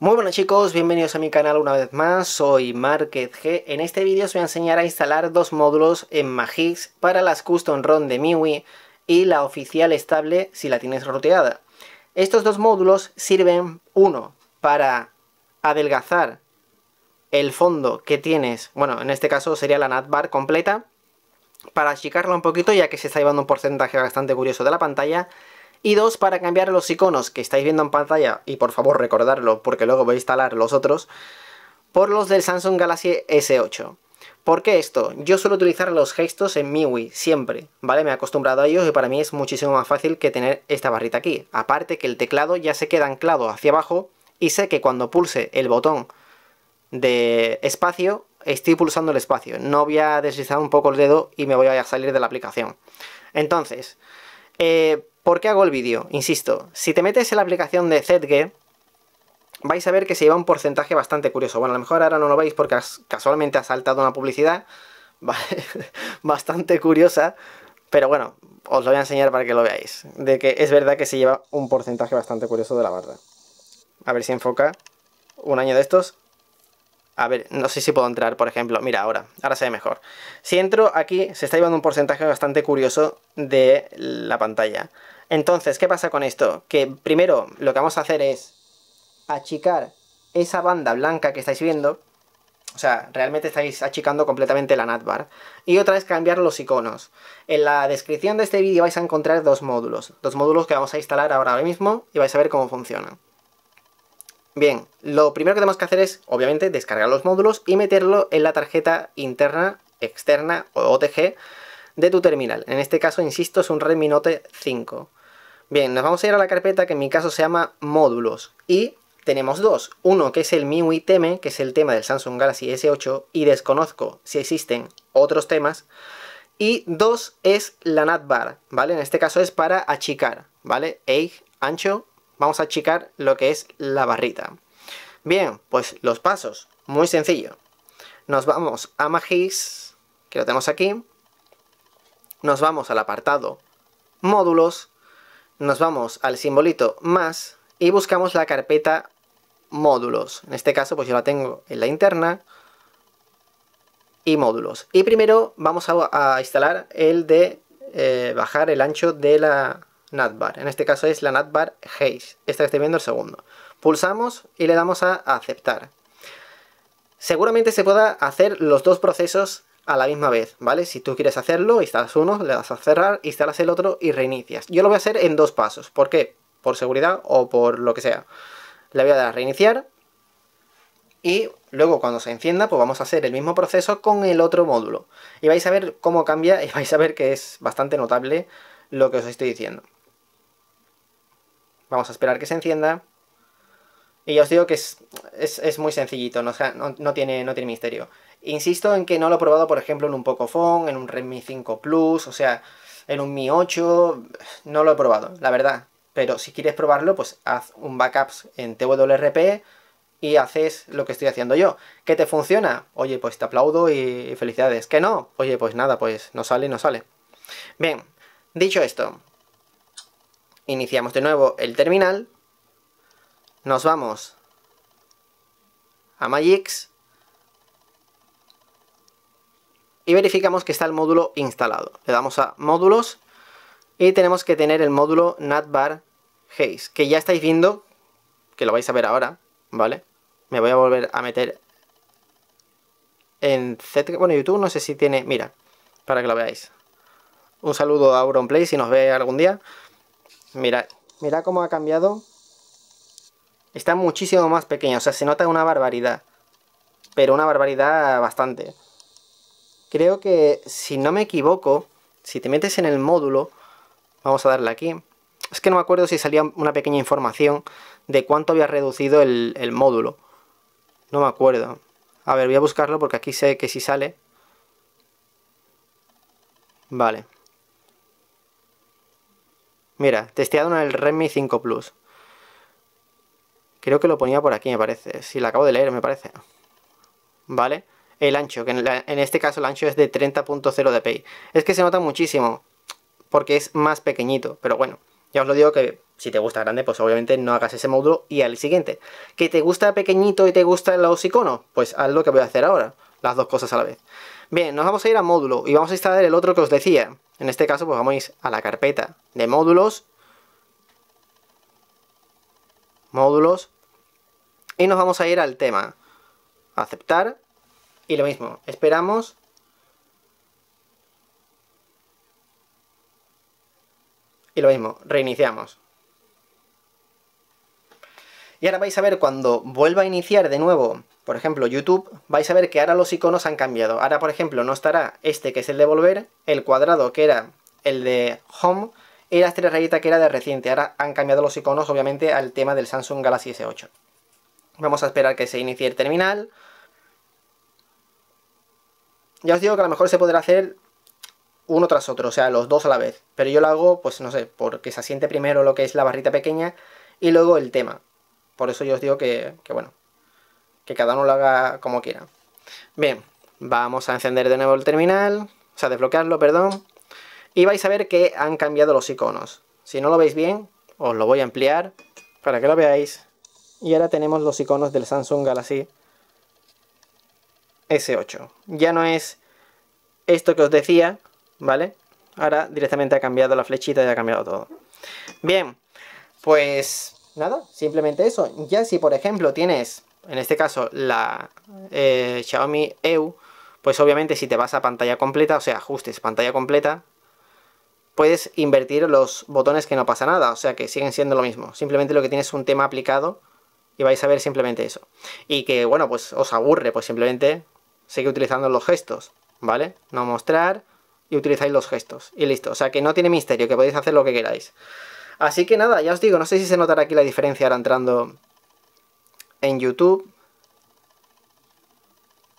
Muy buenas chicos, bienvenidos a mi canal una vez más, soy Market G. En este vídeo os voy a enseñar a instalar dos módulos en Magix para las Custom ROM de MIUI y la oficial estable si la tienes roteada. Estos dos módulos sirven, uno, para adelgazar el fondo que tienes, bueno, en este caso sería la BAR completa, para achicarla un poquito ya que se está llevando un porcentaje bastante curioso de la pantalla, y dos para cambiar los iconos que estáis viendo en pantalla, y por favor recordarlo porque luego voy a instalar los otros, por los del Samsung Galaxy S8. ¿Por qué esto? Yo suelo utilizar los gestos en MIUI, siempre, ¿vale? Me he acostumbrado a ellos y para mí es muchísimo más fácil que tener esta barrita aquí. Aparte que el teclado ya se queda anclado hacia abajo y sé que cuando pulse el botón de espacio, estoy pulsando el espacio. No voy a deslizar un poco el dedo y me voy a salir de la aplicación. Entonces, eh, ¿Por qué hago el vídeo? Insisto, si te metes en la aplicación de Zedge, vais a ver que se lleva un porcentaje bastante curioso. Bueno, a lo mejor ahora no lo veis porque casualmente ha saltado una publicidad bastante curiosa, pero bueno, os lo voy a enseñar para que lo veáis. De que es verdad que se lleva un porcentaje bastante curioso de la barra. A ver si enfoca un año de estos. A ver, no sé si puedo entrar, por ejemplo. Mira, ahora, ahora se ve mejor. Si entro aquí, se está llevando un porcentaje bastante curioso de la pantalla. Entonces, ¿qué pasa con esto? Que primero lo que vamos a hacer es achicar esa banda blanca que estáis viendo. O sea, realmente estáis achicando completamente la NATBAR. Y otra es cambiar los iconos. En la descripción de este vídeo vais a encontrar dos módulos. Dos módulos que vamos a instalar ahora mismo y vais a ver cómo funcionan. Bien, lo primero que tenemos que hacer es, obviamente, descargar los módulos y meterlo en la tarjeta interna, externa o OTG de tu terminal. En este caso, insisto, es un Redmi Note 5. Bien, nos vamos a ir a la carpeta que en mi caso se llama módulos y tenemos dos. Uno que es el MIUI Teme, que es el tema del Samsung Galaxy S8 y desconozco si existen otros temas. Y dos es la NATBar. ¿vale? En este caso es para achicar, ¿vale? EIG, ancho, vamos a achicar lo que es la barrita. Bien, pues los pasos, muy sencillo. Nos vamos a Magis, que lo tenemos aquí. Nos vamos al apartado módulos nos vamos al simbolito más y buscamos la carpeta módulos. En este caso pues yo la tengo en la interna y módulos. Y primero vamos a, instalar el de eh, bajar el ancho de la NATBAR, En este caso es la NATBAR Haze. Esta que estoy viendo el segundo. Pulsamos y le damos a aceptar. Seguramente se pueda hacer los dos procesos a la misma vez, ¿vale? Si tú quieres hacerlo, instalas uno, le das a cerrar, instalas el otro y reinicias. Yo lo voy a hacer en dos pasos. ¿Por qué? Por seguridad o por lo que sea. Le voy a dar a reiniciar y luego cuando se encienda, pues vamos a hacer el mismo proceso con el otro módulo. Y vais a ver cómo cambia y vais a ver que es bastante notable lo que os estoy diciendo. Vamos a esperar que se encienda. Y ya os digo que es, muy sencillito, no, no, tiene, no tiene misterio. Insisto en que no lo he probado, por ejemplo, en un Pocophone, en un Redmi 5 Plus, o sea, en un Mi 8, no lo he probado, la verdad. Pero si quieres probarlo, pues haz un backup en TWRP y haces lo que estoy haciendo yo. ¿Qué te funciona? Oye, pues te aplaudo y felicidades. ¿Que no? Oye, pues nada, pues no sale, no sale. Bien, dicho esto, iniciamos de nuevo el terminal nos vamos. A Magix. Y verificamos que está el módulo instalado. Le damos a módulos. Y tenemos que tener el módulo NatBar Haze. Que ya estáis viendo. Que lo vais a ver ahora. ¿Vale? Me voy a volver a meter en Z. Bueno, YouTube no sé si tiene. Mira, para que lo veáis. Un saludo a Auronplay si nos ve algún día. Mira, mira cómo ha cambiado está muchísimo más pequeña. O sea, se nota una barbaridad. Pero una barbaridad bastante. Creo que, si no me equivoco, si te metes en el módulo, vamos a darle aquí. Es que no me acuerdo si salía una pequeña información de cuánto había reducido el, módulo. No me acuerdo. A ver, voy a buscarlo porque aquí sé que si sale. Vale. Mira, testeado en el Redmi 5 Plus. Creo que lo ponía por aquí, me parece. Si sí, la acabo de leer, me parece. ¿Vale? El ancho, que en, este caso el ancho es de 30.0 dpi. Es que se nota muchísimo, porque es más pequeñito. Pero bueno, ya os lo digo que si te gusta grande, pues obviamente no hagas ese módulo y al siguiente. ¿Que te gusta pequeñito y te gustan los iconos? Pues haz lo que voy a hacer ahora, las dos cosas a la vez. Bien, nos vamos a ir a módulo y vamos a instalar el otro que os decía. En este caso, pues vamos a ir a la carpeta de módulos. Módulos. Y nos vamos a ir al tema. Aceptar. Y lo mismo, esperamos Y lo mismo, reiniciamos. Y ahora vais a ver cuando vuelva a iniciar de nuevo, por ejemplo, YouTube, vais a ver que ahora los iconos han cambiado. Ahora, por ejemplo, no estará este que es el de volver, el cuadrado que era el de Home y la tres rayitas que era de reciente. Ahora han cambiado los iconos, obviamente, al tema del Samsung Galaxy S8. Vamos a esperar que se inicie el terminal. Ya os digo que a lo mejor se podrá hacer uno tras otro, o sea, los dos a la vez. Pero yo lo hago, pues no sé, porque se asiente primero lo que es la barrita pequeña y luego el tema. Por eso yo os digo que, bueno, que cada uno lo haga como quiera. Bien, vamos a encender de nuevo el terminal, o sea, desbloquearlo, perdón. Y vais a ver que han cambiado los iconos. Si no lo veis bien, os lo voy a ampliar para que lo veáis. Y ahora tenemos los iconos del Samsung Galaxy S8. Ya no es esto que os decía, ¿vale? Ahora directamente ha cambiado la flechita y ha cambiado todo. Bien, pues nada, simplemente eso. Ya si por ejemplo tienes, en este caso, la eh, Xiaomi EU, pues obviamente si te vas a pantalla completa, o sea, ajustes pantalla completa, puedes invertir los botones que no pasa nada, o sea que siguen siendo lo mismo. Simplemente lo que tienes es un tema aplicado y vais a ver simplemente eso. Y que, bueno, pues os aburre, pues simplemente sigue utilizando los gestos, ¿vale? No mostrar y utilizáis los gestos y listo. O sea que no tiene misterio, que podéis hacer lo que queráis. Así que nada, ya os digo, no sé si se notará aquí la diferencia ahora entrando en YouTube.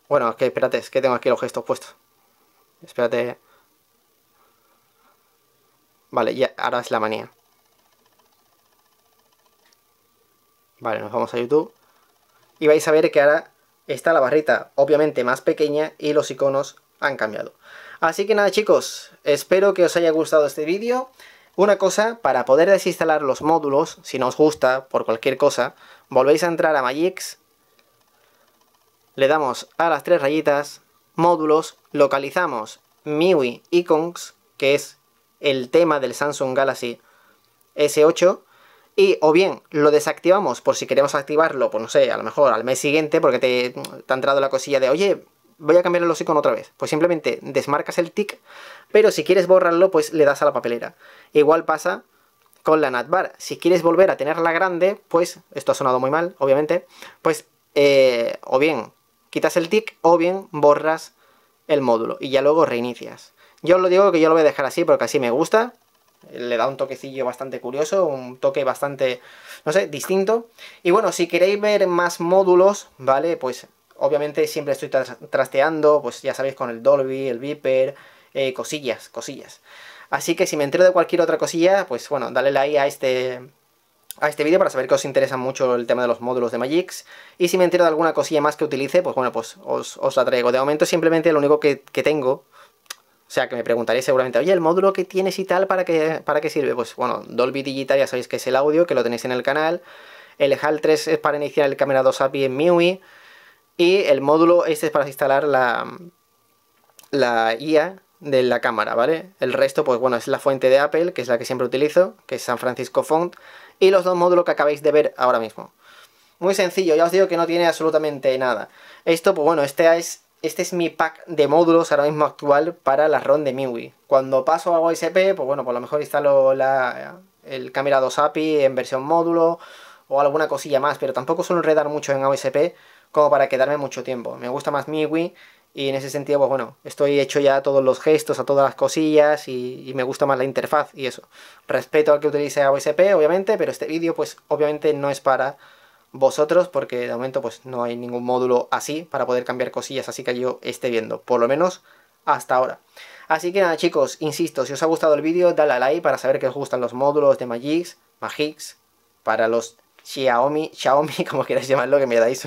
Bueno, es que espérate, es que tengo aquí los gestos puestos. Espérate. Vale, ya, ahora es la manía. Vale, nos vamos a YouTube. Y vais a ver que ahora está la barrita obviamente más pequeña y los iconos han cambiado. Así que nada chicos, espero que os haya gustado este vídeo. Una cosa, para poder desinstalar los módulos, si no os gusta, por cualquier cosa, volvéis a entrar a Magix, le damos a las tres rayitas, módulos, localizamos MIUI Icons, que es el tema del Samsung Galaxy S8, y o bien lo desactivamos por si queremos activarlo, pues no sé, a lo mejor al mes siguiente, porque te, te ha entrado la cosilla de, oye, voy a cambiar el iconos otra vez. Pues simplemente desmarcas el tick, pero si quieres borrarlo, pues le das a la papelera. Igual pasa con la NATBAR. Si quieres volver a tenerla grande, pues, esto ha sonado muy mal, obviamente, pues eh, o bien quitas el tick o bien borras el módulo y ya luego reinicias. Yo os lo digo que yo lo voy a dejar así porque así me gusta le da un toquecillo bastante curioso, un toque bastante, no sé, distinto. Y bueno, si queréis ver más módulos, ¿vale? Pues obviamente siempre estoy trasteando, pues ya sabéis, con el Dolby, el Viper, eh, cosillas, cosillas. Así que si me entero de cualquier otra cosilla, pues bueno, dale like a este a este vídeo para saber que os interesa mucho el tema de los módulos de Magix. Y si me entero de alguna cosilla más que utilice, pues bueno, pues os, la traigo. De momento simplemente lo único que tengo o sea, que me preguntaréis seguramente, oye, el módulo que tienes y tal, ¿para qué, para qué sirve? Pues bueno, Dolby Digital ya sabéis que es el audio, que lo tenéis en el canal. El HAL 3 es para iniciar el Camera 2 API en MIUI. Y el módulo este es para instalar la, la IA de la cámara, ¿vale? El resto, pues bueno, es la fuente de Apple, que es la que siempre utilizo, que es San Francisco Font. Y los dos módulos que acabáis de ver ahora mismo. Muy sencillo, ya os digo que no tiene absolutamente nada. Esto, pues bueno, este es este es mi pack de módulos ahora mismo actual para la ROM de MIUI. Cuando paso a OSP, pues bueno, por lo mejor instalo el Camera 2 API en versión módulo o alguna cosilla más, pero tampoco suelo enredar mucho en OSP como para quedarme mucho tiempo. Me gusta más MIUI y en ese sentido, pues bueno, estoy hecho ya todos los gestos, a todas las cosillas y, y me gusta más la interfaz y eso. Respeto al que utilice OSP, obviamente, pero este vídeo pues obviamente no es para vosotros porque de momento pues no hay ningún módulo así para poder cambiar cosillas así que yo esté viendo, por lo menos hasta ahora. Así que nada chicos, insisto, si os ha gustado el vídeo, dadle a like para saber que os gustan los módulos de Magix, Magix, para los Xiaomi, Xiaomi, como queráis llamarlo, que me dais,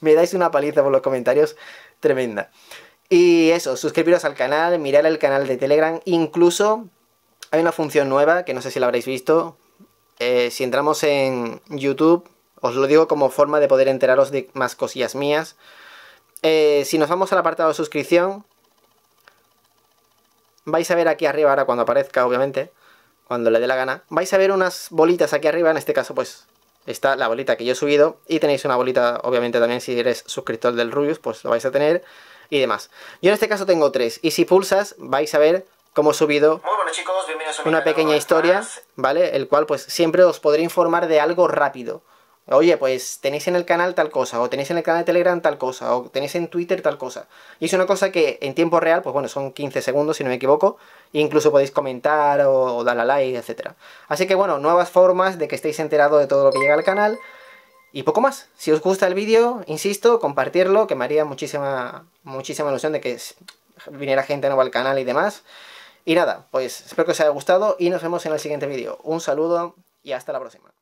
me dais una paliza por los comentarios tremenda. Y eso, suscribiros al canal, mirar el canal de Telegram, incluso hay una función nueva que no sé si la habréis visto, eh, si entramos en YouTube, os lo digo como forma de poder enteraros de más cosillas mías. Eh, si nos vamos al apartado de suscripción, vais a ver aquí arriba, ahora cuando aparezca, obviamente, cuando le dé la gana, vais a ver unas bolitas aquí arriba, en este caso pues está la bolita que yo he subido, y tenéis una bolita, obviamente también si eres suscriptor del Rubius, pues lo vais a tener, y demás. Yo en este caso tengo tres, y si pulsas, vais a ver cómo he subido una pequeña historia, ¿vale? El cual pues siempre os podré informar de algo rápido. Oye, pues tenéis en el canal tal cosa, o tenéis en el canal de Telegram tal cosa, o tenéis en Twitter tal cosa. Y es una cosa que en tiempo real, pues bueno, son 15 segundos si no me equivoco, e incluso podéis comentar o, dar a like, etc. Así que bueno, nuevas formas de que estéis enterados de todo lo que llega al canal. Y poco más. Si os gusta el vídeo, insisto, compartirlo, que me haría muchísima, muchísima ilusión de que viniera gente nueva al canal y demás. Y nada, pues espero que os haya gustado y nos vemos en el siguiente vídeo. Un saludo y hasta la próxima.